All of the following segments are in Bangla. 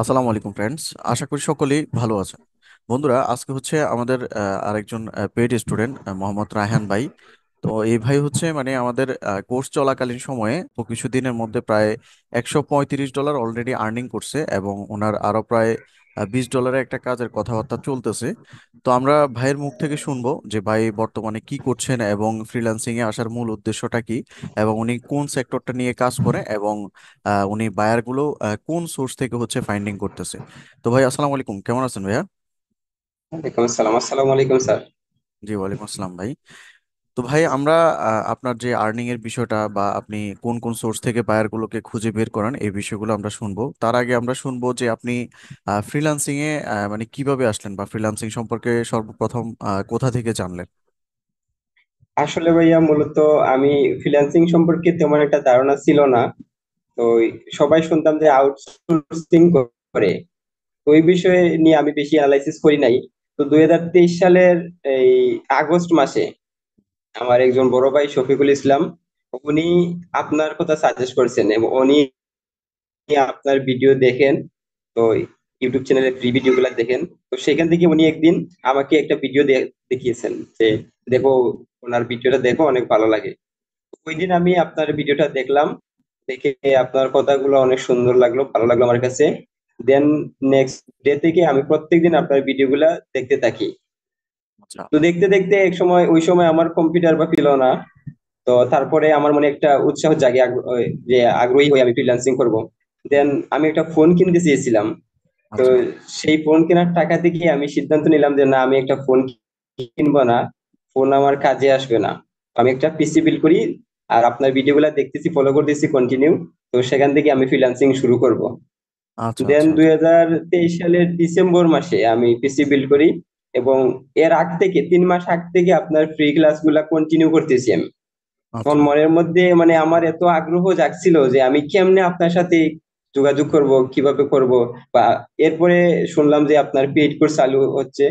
আসসালামু আলাইকুম ফ্রেন্ডস আশা করি সকলেই ভালো আছেন বন্ধুরা আজকে হচ্ছে আমাদের আরেকজন পেড স্টুডেন্ট মোহাম্মদ রায়হান ভাই তো এই ভাই হচ্ছে মানে আমাদের কোর্স চলাকালীন সময়ে তো কিছুদিনের মধ্যে প্রায় একশো ডলার অলরেডি আর্নিং করছে এবং ওনার আরও প্রায় বিশ ডলারে একটা কাজের কথাবার্তা চলতেছে তো আমরা ভাইয়ের মুখ থেকে শুনবো যে ভাই বর্তমানে কি করছেন এবং ফ্রিল্যান্সিং এ আসার মূল উদ্দেশ্যটা কি এবং উনি কোন সেক্টরটা নিয়ে কাজ করে এবং উনি বায়ার গুলো কোন সোর্স থেকে হচ্ছে ফাইন্ডিং করতেছে তো ভাই আসসালামু আলাইকুম কেমন আছেন ভাইয়া ওয়ালাইকুম আসসালাম আসসালামু আলাইকুম স্যার জি ওয়ালাইকুম আসসালাম ভাই তো ভাই আমরা আহ, আপনার যে আর্নিং এর বিষয়টা বা আপনি কোন কোন সোর্স থেকে বায়ার গুলোকে খুঁজে বের করান এই বিষয়গুলো আমরা শুনবো তার আগে আমরা শুনবো যে আপনি ফ্রিল্যান্সিং এ মানে কিভাবে আসলেন বা ফ্রিল্যান্সিং সম্পর্কে সর্বপ্রথম আহ, কোথা থেকে জানলেন আসলে ভাইয়া মূলত আমি ফ্রিল্যান্সিং সম্পর্কে তেমন একটা ধারণা ছিল না তো সবাই শুনতাম যে আউটসোর্সিং করে তো ওই বিষয়ে নিয়ে আমি বেশি অ্যানালাইসিস করি নাই তো দুই হাজার তেইশ সালের এই আগস্ট মাসে আমার একজন বড় ভাই শফিকুল ইসলাম উনি আপনার কথা সাজেস্ট করেছেন এবং উনি আপনার ভিডিও দেখেন তো ইউটিউব চ্যানেলে ফ্রি ভিডিও গুলা দেখেন তো সেখান থেকে উনি একদিন আমাকে একটা ভিডিও দেখিয়েছেন যে দেখো ওনার ভিডিওটা দেখো অনেক ভালো লাগে ওই দিন আমি আপনার ভিডিওটা দেখলাম দেখে আপনার কথাগুলো অনেক সুন্দর লাগলো ভালো লাগলো আমার কাছে দেন নেক্সট ডে থেকে আমি প্রত্যেকদিন আপনার ভিডিওগুলা দেখতে থাকি আচ্ছা। তো দেখতে দেখতে এক সময় ওই সময় আমার কম্পিউটার বা ছিল না তো তারপরে আমার মনে একটা উৎসাহ জাগে যে আগ্রহী হয়ে আমি ফ্রিল্যান্সিং করব দেন আমি একটা ফোন কিনতে চেয়েছিলাম তো আচ্ছা। সেই ফোন কেনার টাকা থেকে আমি সিদ্ধান্ত নিলাম যে না আমি একটা ফোন কিনবো না ফোন আমার কাজে আসবে না আমি একটা পিসি বিল করি আর আপনার ভিডিওগুলো দেখতেছি ফলো করতেছি কন্টিনিউ তো সেখান থেকে আমি ফ্রিল্যান্সিং শুরু করব দেন আচ্ছা, দুই সালের ডিসেম্বর মাসে আমি পিসি বিল করি এবং এর আগ থেকে তিন মাস আগ থেকে আপনার ফ্রি ক্লাস গুলা কন্টিনিউ করতেছি আমি তখন আচ্ছা। মনের মধ্যে মানে আমার এত আগ্রহ জাগছিল যে আমি কেমনে আপনার সাথে যোগাযোগ করব কিভাবে করব বা এরপরে শুনলাম যে আপনার পেইড কোর্স চালু হচ্ছে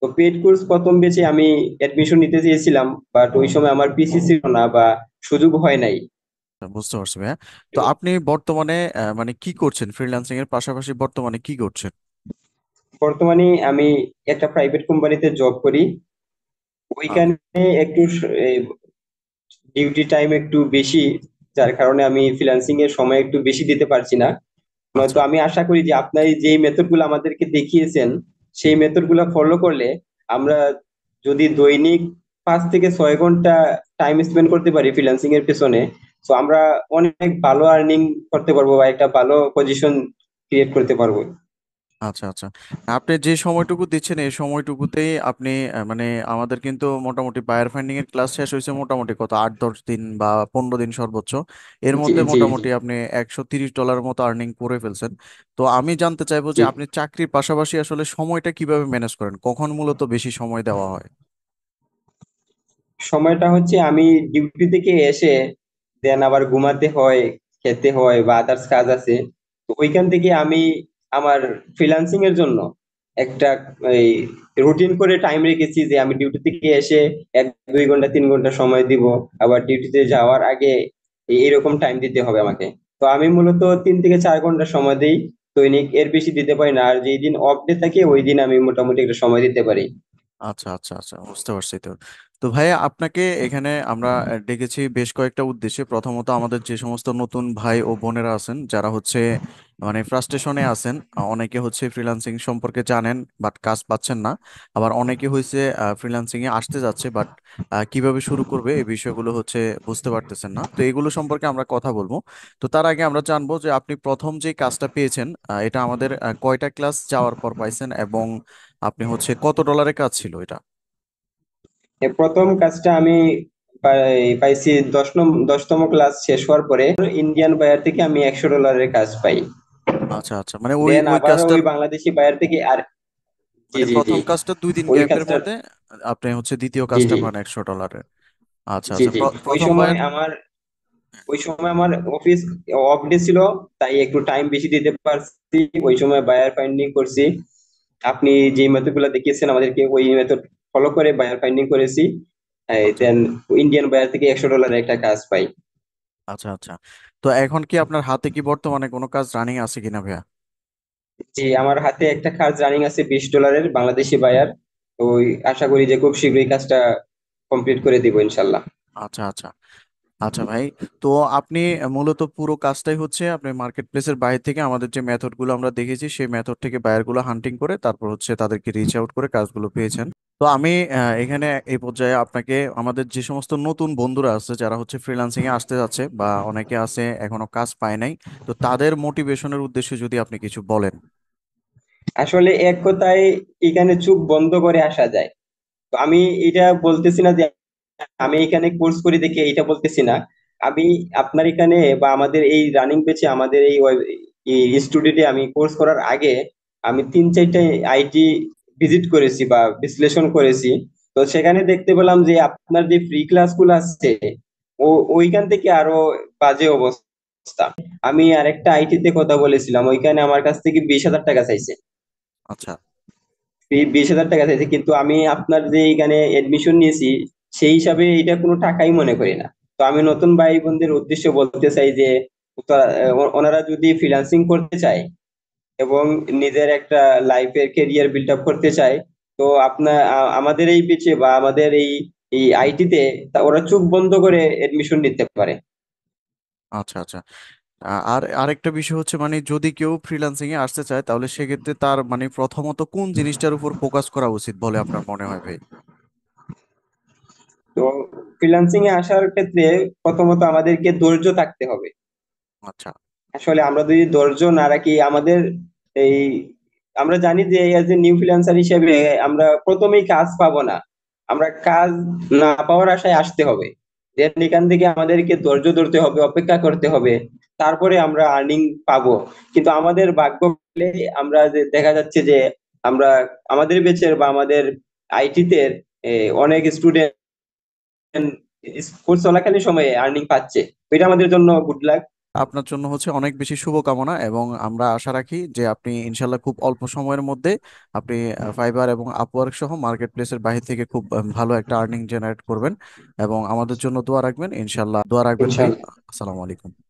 তো পেইড কোর্স প্রথম বেছে আমি অ্যাডমিশন নিতে চেয়েছিলাম বাট ওই সময় আমার পিসি ছিল না বা সুযোগ হয় নাই আচ্ছা, বুঝতে পারছি ভাইয়া তো আপনি বর্তমানে মানে কি করছেন ফ্রিল্যান্সিং এর পাশাপাশি বর্তমানে কি করছেন বর্তমানে আমি একটা প্রাইভেট কোম্পানিতে জব করি ওইখানে একটু ডিউটি টাইম একটু বেশি যার কারণে আমি ফ্রিল্যান্সিং এর সময় একটু বেশি দিতে পারছি না নয়তো আচ্ছা। আমি আশা করি যে আপনার যে মেথড গুলো আমাদেরকে দেখিয়েছেন সেই মেথড গুলো ফলো করলে আমরা যদি দৈনিক পাঁচ থেকে ছয় ঘন্টা টাইম স্পেন্ড করতে পারি ফ্রিল্যান্সিং এর পেছনে তো আমরা অনেক ভালো আর্নিং করতে পারবো বা একটা ভালো পজিশন ক্রিয়েট করতে পারবো আচ্ছা, আচ্ছা। আপনি যে সময়টুকু দিচ্ছেন এই সময়টুকুতেই আপনি মানে আমাদের কিন্তু মোটামুটি বায়ার ফাইন্ডিং এর ক্লাস শেষ হয়েছে মোটামুটি কত আট দশ দিন বা পনেরো দিন সর্বোচ্চ। এর জি, মধ্যে জি, জি। মোটামুটি আপনি একশো তিরিশ ডলার মতো আর্নিং করে ফেলছেন। তো আমি জানতে চাইবো যে আপনি চাকরির পাশাপাশি আসলে সময়টা কিভাবে ম্যানেজ করেন? কখন মূলত বেশি সময় দেওয়া হয়? সময়টা হচ্ছে আমি ডিউটি থেকে এসে দেন আবার ঘুমাতে হয়, খেতে হয় বা আদার্স কাজ আছে। তো ওইখান থেকে আমি আমার ফ্রিলান্সিং এর জন্য একটা এই রুটিন করে টাইম রেখেছি যে আমি ডিউটি থেকে এসে এক দুই ঘন্টা তিন ঘন্টা সময় দিব আবার ডিউটিতে যাওয়ার আগে এরকম টাইম দিতে হবে আমাকে তো আমি মূলত তিন থেকে চার ঘন্টা সময় দিই দৈনিক এর বেশি দিতে পারি না আর যেই দিন অফ ডে থাকে ওই দিন আমি মোটামুটি একটা সময় দিতে পারি আচ্ছা আচ্ছা আচ্ছা বুঝতে পারছি তো তো ভাইয়া আপনাকে এখানে আমরা ডেকেছি বেশ কয়েকটা উদ্দেশ্যে প্রথমত আমাদের যে সমস্ত নতুন ভাই ও বোনেরা আছেন যারা হচ্ছে মানে ফ্রাস্ট্রেশনে আছেন অনেকে হচ্ছে ফ্রিল্যান্সিং সম্পর্কে জানেন বাট কাজ পাচ্ছেন না আবার অনেকে হয়েছে ফ্রিল্যান্সিং এ আসতে যাচ্ছে বাট কিভাবে শুরু করবে এই বিষয়গুলো হচ্ছে বুঝতে পারতেছেন না তো এগুলো সম্পর্কে আমরা কথা বলবো তো তার আগে আমরা জানবো যে আপনি প্রথম যে কাজটা পেয়েছেন এটা আমাদের কয়টা ক্লাস যাওয়ার পর পাইছেন এবং আপনি হচ্ছে কত ডলারের কাজ ছিল এটা প্রথম কাজটা আমি পাইছি দশ দশতম ক্লাস শেষ হওয়ার পরে ইন্ডিয়ান বায়ার থেকে আমি একশো ডলারের কাজ পাই আচ্ছা আচ্ছা মানে ওই ওই কাজটা বাংলাদেশি বায়ার থেকে আর মানে প্রথম কাজটা দুই দিন ওই গ্যাপের মধ্যে আপনি হচ্ছে দ্বিতীয় কাজটা পান একশো আচ্ছা, আচ্ছা। ওই সময় আমার ওই সময় আমার অফিস অফ ডে ছিল তাই একটু টাইম বেশি দিতে পারছি ওই সময় বায়ার ফাইন্ডিং করছি আপনি যে মেথড গুলো দেখিয়েছেন আমাদেরকে ওই মেথড ফলো করে বায়ার ফাইন্ডিং করেছি দেন ইন্ডিয়ান বায়ার থেকে একশো ডলার একটা কাজ পাই আচ্ছা আচ্ছা তো এখন কি আপনার হাতে কি বর্তমানে কোনো কাজ রানিং আছে কিনা ভাইয়া জি আমার হাতে একটা কাজ রানিং আছে বিশ ডলারের বাংলাদেশি বায়ার ওই আশা করি যে খুব শীঘ্রই কাজটা কমপ্লিট করে দিব ইনশাল্লাহ আচ্ছা আচ্ছা আচ্ছা ভাই তো আপনি মূলত পুরো কাজটাই হচ্ছে আপনি মার্কেট প্লেসের বাইরে থেকে আমাদের যে মেথড গুলো আমরা দেখেছি সেই মেথড থেকে বায়ার গুলো হান্টিং করে তারপর হচ্ছে তাদেরকে রিচ আউট করে কাজগুলো পেয়েছেন তো আমি এখানে এই পর্যায়ে আপনাকে আমাদের যে সমস্ত নতুন বন্ধুরা আছে যারা হচ্ছে ফ্রিল্যান্সিং এ আসতে যাচ্ছে বা অনেকে আছে এখনো কাজ পায় নাই তো তাদের মোটিভেশনের উদ্দেশ্যে যদি আপনি কিছু বলেন আসলে এক কথায় এখানে চুপ বন্ধ করে আসা যায় তো আমি এটা বলতেছি না যে আমি এখানে কোর্স করি দেখে এটা বলতেছি না আমি আপনার এখানে বা আমাদের এই রানিং পেজে আমাদের এই স্টুডিওতে আমি কোর্স করার আগে আমি তিন চারটা আইটি ভিজিট করেছি বা বিশ্লেষণ করেছি তো সেখানে দেখতে পেলাম যে আপনার যে ফ্রি ক্লাসগুলো আছে ওইখান থেকে আরো বাজে অবস্থা আমি আরেকটা আইটিতে কথা বলেছিলাম ওইখানে আমার কাছ থেকে বিশ হাজার টাকা চাইছে আচ্ছা বিশ হাজার টাকা চাইছে কিন্তু আমি আপনার যে এখানে এডমিশন নিয়েছি সেই হিসাবে এটা কোনো টাকাই মনে করি না তো আমি নতুন ভাই বোনদের উদ্দেশ্য বলতে চাই যে ওনারা যদি ফ্রিলান্সিং করতে চায় এবং নিজের একটা লাইফের কেরিয়ার বিল্ড আপ করতে চায় তো আপনার আমাদের এই পিছিয়ে বা আমাদের এই এই আইটিতে ওরা চোখ বন্ধ করে এডমিশন নিতে পারে আচ্ছা আচ্ছা আর আরেকটা বিষয় হচ্ছে মানে যদি কেউ ফ্রিল্যান্সিং এ আসতে চায় তাহলে সেক্ষেত্রে তার মানে প্রথমত কোন জিনিসটার উপর ফোকাস করা উচিত বলে আপনার মনে হয় ভাই তো ফ্রিল্যান্সিং এ আসার ক্ষেত্রে প্রথমত আমাদেরকে ধৈর্য থাকতে হবে আচ্ছা আসলে আমরা যদি ধৈর্য না রাখি আমাদের এই আমরা জানি যে এজ এ নিউ ফ্রিল্যান্সার হিসেবে আমরা প্রথমেই কাজ পাবো না আমরা কাজ না পাওয়ার আশায় আসতে হবে দেন এখান থেকে আমাদেরকে ধৈর্য ধরতে হবে অপেক্ষা করতে হবে তারপরে আমরা আর্নিং পাবো কিন্তু আমাদের ভাগ্য আমরা যে দেখা যাচ্ছে যে আমরা আমাদের বেচের বা আমাদের আইটিতে অনেক স্টুডেন্ট স্কুল চলাকালীন সময়ে আর্নিং পাচ্ছে এটা আমাদের জন্য গুড লাক আপনার জন্য হচ্ছে অনেক বেশি শুভকামনা এবং আমরা আশা রাখি যে আপনি ইনশাল্লাহ খুব অল্প সময়ের মধ্যে আপনি ফাইবার এবং আপওয়ার্ক সহ মার্কেট প্লেসের বাহির থেকে খুব ভালো একটা আর্নিং জেনারেট করবেন এবং আমাদের জন্য দোয়া রাখবেন ইনশাল্লাহ দোয়া রাখবেন আসসালামু আলাইকুম